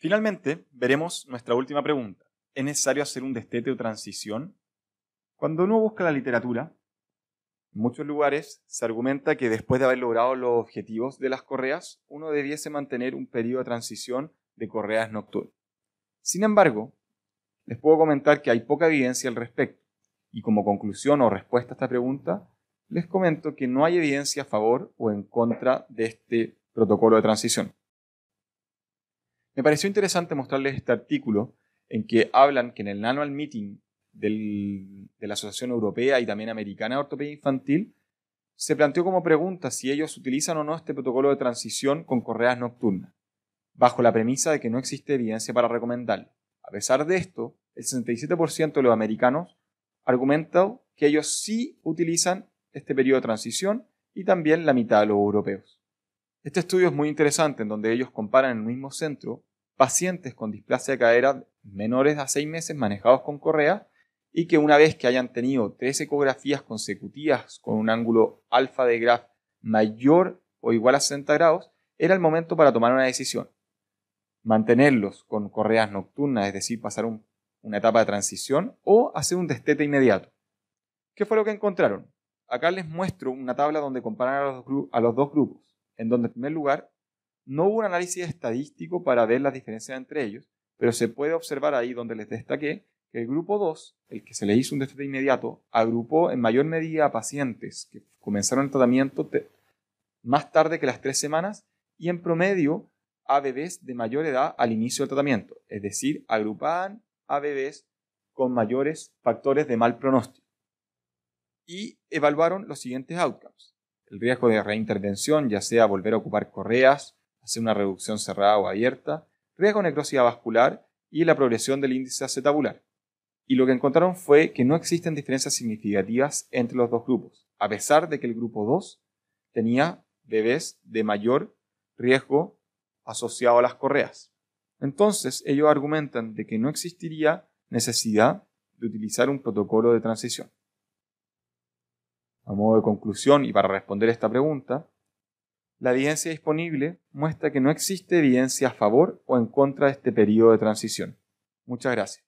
Finalmente, veremos nuestra última pregunta. ¿Es necesario hacer un destete o transición? Cuando uno busca la literatura, en muchos lugares se argumenta que después de haber logrado los objetivos de las correas, uno debiese mantener un periodo de transición de correas nocturnas. Sin embargo, les puedo comentar que hay poca evidencia al respecto, y como conclusión o respuesta a esta pregunta, les comento que no hay evidencia a favor o en contra de este protocolo de transición. Me pareció interesante mostrarles este artículo en que hablan que en el annual meeting de la Asociación Europea y también Americana de Ortopedia Infantil se planteó como pregunta si ellos utilizan o no este protocolo de transición con correas nocturnas, bajo la premisa de que no existe evidencia para recomendarlo. A pesar de esto, el 67% de los americanos argumentó que ellos sí utilizan este periodo de transición y también la mitad de los europeos. Este estudio es muy interesante en donde ellos comparan en el mismo centro pacientes con displasia de cadera menores a 6 meses manejados con correa y que una vez que hayan tenido tres ecografías consecutivas con un ángulo alfa de graf mayor o igual a 60 grados, era el momento para tomar una decisión. Mantenerlos con correas nocturnas, es decir, pasar una etapa de transición o hacer un destete inmediato. ¿Qué fue lo que encontraron? Acá les muestro una tabla donde comparan a los, a los dos grupos, en donde en primer lugar no hubo un análisis estadístico para ver las diferencias entre ellos, pero se puede observar ahí donde les destaqué que el grupo 2, el que se le hizo un destete inmediato, agrupó en mayor medida a pacientes que comenzaron el tratamiento más tarde que las tres semanas y en promedio a bebés de mayor edad al inicio del tratamiento, es decir, agrupaban a bebés con mayores factores de mal pronóstico. Y evaluaron los siguientes outcomes. El riesgo de reintervención, ya sea volver a ocupar correas hacer una reducción cerrada o abierta, riesgo de necrosis vascular y la progresión del índice acetabular. Y lo que encontraron fue que no existen diferencias significativas entre los dos grupos, a pesar de que el grupo 2 tenía bebés de mayor riesgo asociado a las correas. Entonces, ellos argumentan de que no existiría necesidad de utilizar un protocolo de transición. A modo de conclusión y para responder esta pregunta, la evidencia disponible muestra que no existe evidencia a favor o en contra de este periodo de transición. Muchas gracias.